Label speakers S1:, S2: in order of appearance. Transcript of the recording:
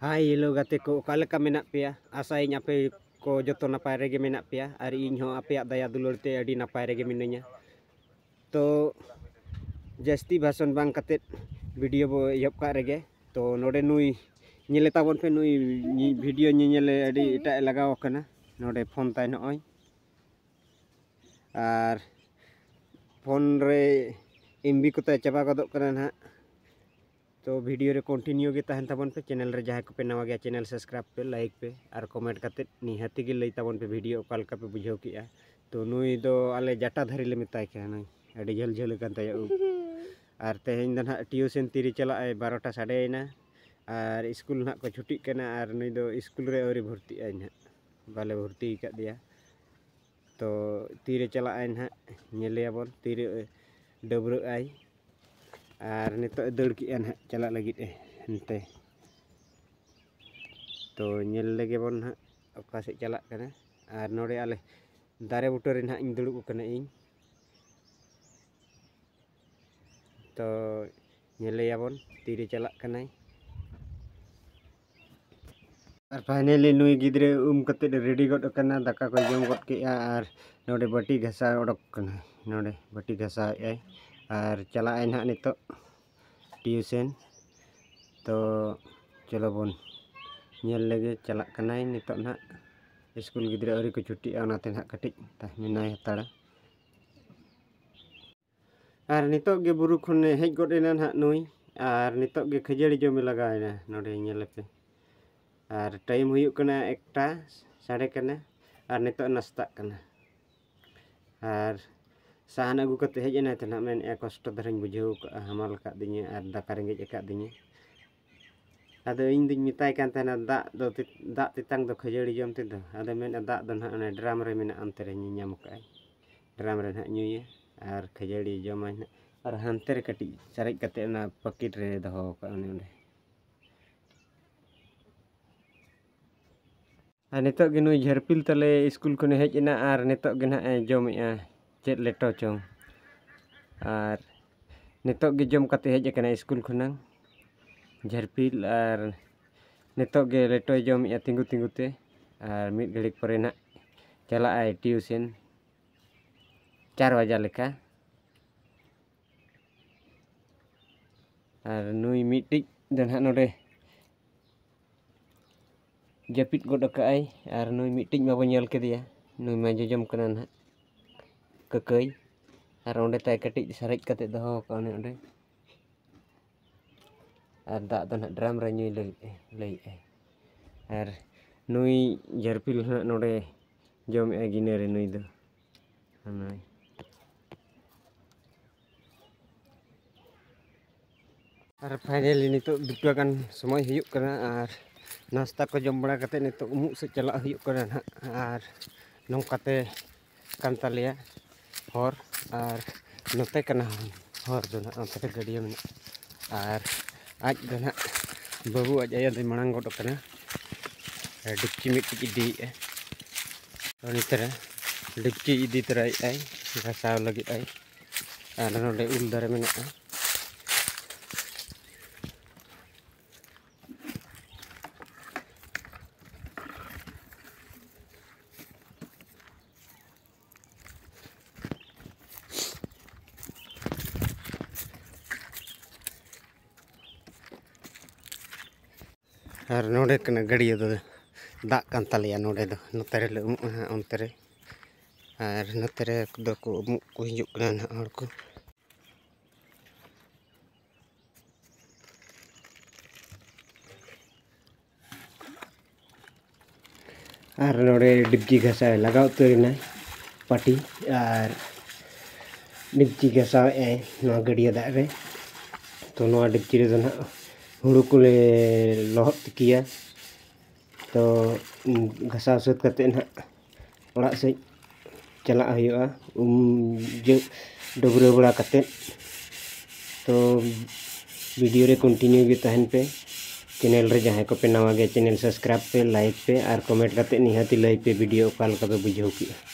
S1: hi hello गाते को ओकालका मेना पे आशाई आपे को जो नपाय रेगे मेना पे और इन हो आपे दया दुलर ते अड़ी नपाय रेगे मिनाया तो जास्ती भाषण बांग कते वीडियो बो यप का रेगे तो नोडे नुई नेले ताबन पे नुई वीडियो नेले अड़ी इटा लगाओ कना नोडे फोन ताय नय और फोन रे एमबी को चाबा गदो कना ना तो भिडियो रे कंटिन्यू के तहन तबन पे चैनल जहाँ को नवा गया चैनल सब्सक्राइब पे लाइक पे और कमेंट करते निहाती के पे वीडियो का पे बुझो के तो नुई दो तो आले जाटा धरी ले मिता के ना झल झल कन तय और तहन दन ट्यूशन तिरी चला बारोटा 12:30 और स्कूल ना को छुट्टी केना और नुई दो तो स्कूल रे और भर्ती आ ना बाले भर्ती कर दिया तो तिरी चला आए ना नेले अब तिरी डबरु आई ᱟᱨ ᱱᱤᱛᱚᱜ ᱫᱟᱹᱲ ᱠᱮᱜᱼᱟ ᱱᱟᱦᱟᱜ ᱪᱟᱞᱟᱜ ᱞᱟᱹᱜᱤᱫ ᱮ ᱦᱟᱱᱛᱮ ᱛᱚ ᱧᱮᱞ ᱞᱮᱜᱮ ᱵᱚᱱ ᱱᱟᱦᱟᱜ ᱚᱠᱟ ᱥᱮᱫ ᱪᱟᱞᱟᱜ ᱠᱟᱱᱟ ᱟᱨ ᱱᱚᱰᱮ ᱟᱞᱮ ᱫᱟᱨᱮ ᱵᱩᱴᱟᱹ ᱨᱮ ᱱᱟᱦᱟᱜ ᱤᱧ ᱫᱩᱲᱩᱵ ᱟᱠᱟᱱᱟ ᱤᱧ ᱛᱚ ᱧᱮᱞᱮᱭᱟᱵᱚᱱ ᱛᱤᱨᱮ ᱪᱟᱞᱟᱜ ᱠᱟᱱᱟᱭ ᱟᱨ ᱯᱷᱟᱭᱱᱮᱞᱤ ᱱᱩᱭ ᱜᱤᱫᱽᱨᱟᱹ ᱩᱢ ᱠᱟᱛᱮᱫ ᱨᱮᱰᱤ ᱜᱚᱫ ᱟᱠᱟᱱᱟ ᱫᱟᱠᱟ ᱠᱚ ᱡᱚᱢ ᱜᱚᱫ ᱠᱮᱜᱼᱟ ᱟᱨ ᱱᱚᱰᱮ ᱵᱟᱹᱴᱤ ᱜᱷᱟᱥᱟᱣ ᱚᱰᱚᱠ ᱠᱟᱱᱟ ᱱᱚᱰᱮ ᱵᱟᱹᱴᱤ ᱜᱷᱟᱥᱟᱣᱮᱫᱼᱟᱭ ᱟᱨ ᱪᱟᱞᱟᱜ ᱟᱹᱧ ᱦᱟᱸᱜ ᱱᱤᱛᱚᱜ ᱴᱤᱭᱩᱥᱮᱱ ᱛᱚ ᱪᱚᱞᱚ ᱵᱚᱱ ᱧᱮᱞ ᱞᱮᱜᱮ ᱪᱟᱞᱟᱜ ᱠᱟᱱᱟᱭ ᱱᱤᱛᱚᱜ ᱱᱟᱦᱟᱜ ᱥᱠᱩᱞ ᱜᱤᱫᱽᱨᱟᱹ ᱟᱹᱣᱨᱤ ᱠᱚ ᱪᱷᱩᱴᱤᱜᱼᱟ ᱚᱱᱟᱛᱮ ᱱᱟᱦᱟᱜ ᱠᱟᱹᱴᱤᱡ ᱢᱮᱱᱟᱭ ᱦᱟᱛᱟᱲᱟ ᱟᱨ ᱱᱤᱛᱚᱜ ᱜᱮ ᱵᱩᱨᱩ ᱠᱷᱚᱱ ᱦᱮᱡ ᱜᱚᱫ ᱮᱱᱟ ᱱᱟᱦᱟᱜ ᱱᱩᱭ ᱟᱨ ᱱᱤᱛᱚᱜ ᱜᱮ ᱠᱷᱟᱹᱡᱟᱹᱲᱤ ᱡᱚᱢᱮ ᱞᱟᱜᱟᱣᱮᱱᱟ ᱱᱚᱰᱮ ᱧᱮᱞᱮᱯᱮ ᱟᱨ ᱴᱟᱭᱤᱢ ᱦᱩᱭᱩᱜ ᱠᱟᱱᱟ ᱮᱠᱴᱟ ᱥᱟᱲᱮ ᱠᱟᱱᱟ ᱟᱨ ᱱᱤᱛᱚᱜ ᱱᱟᱥᱛᱟᱜ ᱠᱟᱱᱟ ᱟᱨ sahana gukat tuh aja nanti nak main ekos terdering bujuk hamal kak ada karenge je dinye ada ini dinya tay kan tena dak do tit dak titang do kejeli jom tit do ada main ada do nak main drum rey main antere nyinya mukai drum rey nak ar kejeli jom main ar hantere kati carik kati na pakit rey doh kak ane udah Anitok gino jarpil tale iskul kuno hek ina ar nitok gina jom ya ᱪᱮᱫ ᱞᱮᱴᱚ ᱪᱚᱝ ᱟᱨ ᱱᱤᱛᱚᱜ ᱜᱮ ᱡᱚᱢ ᱠᱟᱛᱮ ᱦᱮᱡ ᱟᱠᱟᱱᱟ school ᱠᱷᱚᱱᱟᱜ ᱡᱷᱟᱨᱯᱤᱞ ᱟᱨ ᱱᱤᱛᱚᱜ ᱜᱮ ᱞᱮᱴᱚᱭ ᱡᱚᱢᱮᱜᱼᱟ ᱛᱤᱸᱜᱩ ᱛᱤᱸᱜᱩ ᱛᱮ ᱟᱨ ᱢᱤᱫ ᱜᱷᱟᱹᱲᱤᱡ ᱯᱚᱨᱮ ᱱᱟᱜ ᱪᱟᱞᱟᱜᱼᱟᱭ ᱴᱤᱭᱩᱥᱮᱱ ᱪᱟᱨ ᱵᱟᱡᱟᱜ ᱞᱮᱠᱟ ᱟᱨ ᱱᱩᱭ ᱢᱤᱫᱴᱤᱡ ᱫᱚ ᱱᱟᱦᱟᱜ ᱱᱚᱰᱮ ᱡᱟᱹᱯᱤᱫ ᱜᱚᱫ ᱠᱟᱜᱼᱟᱭ ᱟᱨ ᱱᱩᱭ ᱢᱤᱫᱴᱤᱡ ᱢᱟᱵᱚ ᱧᱮᱞ ᱠᱮᱫᱮᱭᱟ ᱱᱩᱭ ᱢᱟ ᱡᱚᱡᱚᱢ ᱠᱟᱱᱟ ᱱᱟᱦᱟᱜ kekei ar onde tai katik sarik katik doho kaune onde ar dak to nak drum ra nyui lei lei ar nui jarpil nak nore jom e gine re nui do anai ar final ini tu dutu kan semua hiuk kena ar nasta ko jom bra katik ni tu umuk sejalak hiuk kena ar nong kate kantal ya हर और नते हर दो गाड़िया में और आज दो ना बाबू आज आया मांग गोदा डिपची मिट्टी इदीए नीतरे डिपची इदी तरह घसाव लगे ना उल दारे में ᱟᱨ ᱱᱚᱰᱮ ᱠᱟᱱᱟ ᱜᱟᱹᱰᱭᱟᱹ ᱫᱚ ᱫᱟᱜ ᱠᱟᱱ ᱛᱟᱞᱮᱭᱟ ᱱᱚᱰᱮ ᱫᱚ ᱱᱚᱛᱮ ᱨᱮᱞᱮ ᱩᱢᱩᱜᱼᱟ ᱦᱟᱸᱜ ᱚᱱᱛᱮ ᱨᱮ ᱟᱨ ᱱᱚᱛᱮ ᱨᱮ ᱫᱚᱠᱚ ᱩᱢᱩᱜ ᱠᱚ ᱦᱤᱡᱩᱜ ᱠᱟᱱᱟ ᱱᱟᱜ ᱦᱚᱲ ᱠᱚ ᱟᱨ ᱱᱚᱰᱮ ᱰᱤᱯᱪᱤ ᱜᱷᱟᱥᱟᱣ ᱞᱟᱜᱟᱣ ᱩᱛᱟᱹᱨᱮᱱᱟᱭ ᱯᱟᱴᱤ ᱟᱨ ᱰᱤᱯᱪᱤ ᱜᱷᱟᱥᱟᱣᱮᱫᱼᱟᱭ ᱱᱚᱣᱟ ᱜᱟᱹᱰᱭᱟᱹ ᱫᱟᱜ ᱨᱮ ᱛᱚ ᱱᱚᱣᱟ ᱰᱤᱯᱪᱤ ᱨᱮᱫᱚ ᱱᱟᱜ हुड़कुले लहत किया तो घसा सुत करते ना से चला हुआ उम जो डबरे बड़ा करते तो वीडियो रे कंटिन्यू भी तहन पे चैनल रे जहाँ को पे नवा गया चैनल सब्सक्राइब पे लाइक पे और कमेंट करते निहाती लाइक पे वीडियो कॉल का पे बुझे